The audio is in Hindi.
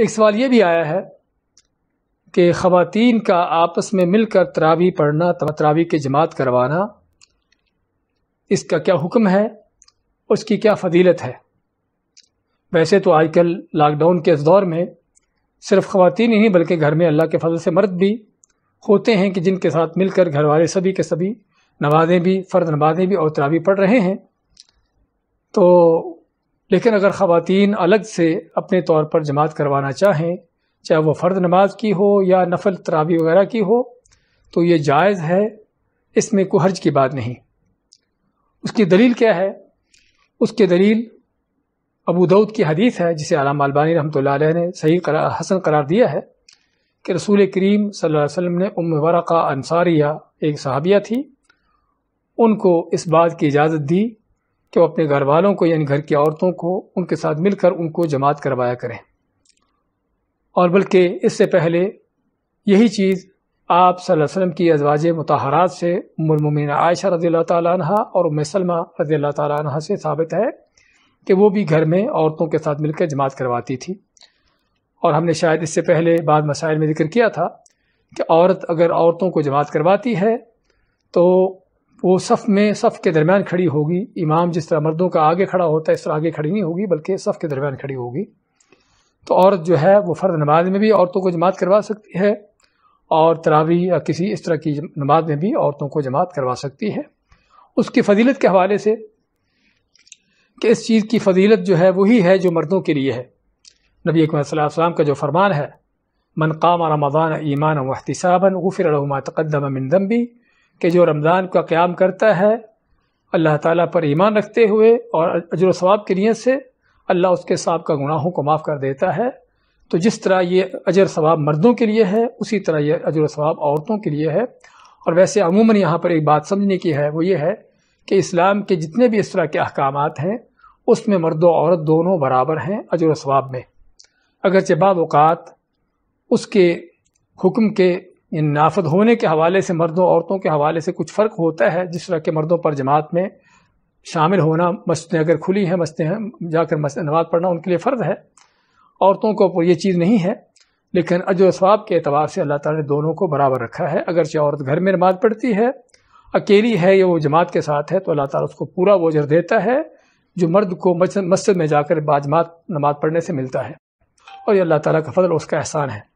एक सवाल ये भी आया है कि ख़वातीन का आपस में मिलकर तरावी पढ़ना तरावी की जमात करवाना इसका क्या हुक्म है उसकी क्या फजीलत है वैसे तो आजकल लॉकडाउन के इस दौर में सिर्फ ख़वातीन ही नहीं बल्कि घर में अल्लाह के फजल से मर्द भी होते हैं कि जिनके साथ मिलकर घर वाले सभी के सभी नमाजें भी फ़र्द नवाजें भी और तरावी पढ़ रहे हैं तो लेकिन अगर ख़वातीन अलग से अपने तौर पर जमात करवाना चाहें चाहे वो फ़र्द नमाज की हो या नफल तरावी वगैरह की हो तो ये जायज़ है इसमें कोई हर्ज की बात नहीं उसकी दलील क्या है उसकी दलील अबू दाऊद की हदीस है जिसे आलाम अलबानी रहमत ने सही करा, हसन करार दिया है कि रसूल करीम सल्लल्लाहु अलैहि वसल्लम ने उम वरक़ा अंसारिया एक सहाबिया थी उनको इस बात की इजाज़त दी कि वो अपने घर वालों को यानी घर की औरतों को उनके साथ मिलकर उनको जमात करवाया करें और बल्कि इससे पहले यही चीज़ आप वसल्लम की अजवाज मतहरात से मुलमिन आयशा रजी तह और सलमा रजी तह से साबित है कि वो भी घर में औरतों के साथ मिलकर जमात करवाती थी और हमने शायद इससे पहले बाद मसाइल में जिक्र किया था कि औरत अगर औरतों को जमात करवाती है तो वो सफ़ में सफ़ के दरमियान खड़ी होगी इमाम जिस तरह मर्दों का आगे खड़ा होता है इस तरह आगे खड़ी नहीं होगी बल्कि सफ़ के दरमियान खड़ी होगी तो औरत जो है वो फ़र्द नमाज में भी औरतों को जमात करवा सकती है और तरावी या किसी इस तरह की नमाज में भी औरतों को जमात करवा सकती है उसकी फजीलत के हवाले से कि इस चीज़ की फजीलत जो है वही है जो मर्दों के लिए है नबी अकमल का जो फरमान है मन काम रमदान ईमान वहतिसाबन गफिर तकदम मिन कि जो रमज़ान का क़्याम करता है अल्लाह ताला पर ईमान रखते हुए और अजर सवाब की नीयत से अल्लाह उसके साहब का गुनाहों को माफ़ कर देता है तो जिस तरह ये अजर सवाब मर्दों के लिए है उसी तरह ये अजर सवाब औरतों के लिए है और वैसे अमूमन यहाँ पर एक बात समझने की है वो ये है कि इस्लाम के जितने भी इस तरह के अहकाम हैं उसमें मर्द और औरत दोनों बराबर हैं अजर सवाब में अगरचे बाद उसके हुक्म के इन नाफद होने के हवाले से मर्दों औरतों के हवाले से कुछ फ़र्क होता है जिस तरह के मर्दों पर जमात में शामिल होना मस्तें अगर खुली हैं मस्तें हैं जाकर मस्त नमाज पढ़ना उनके लिए फ़र्ज है औरतों को ये चीज़ नहीं है लेकिन अजर स्वाब के अतबार से अल्लाह ताला ने दोनों को बराबर रखा है अगरचे औरत घर में नमाज पढ़ती है अकेली है या वो जमात के साथ है तो अल्लाह ताला उसको पूरा वजर देता है जो मर्द को मस्जिद में जाकर बाजमात नमाज पढ़ने से मिलता है और ये अल्लाह ताला का फजल उसका एहसान है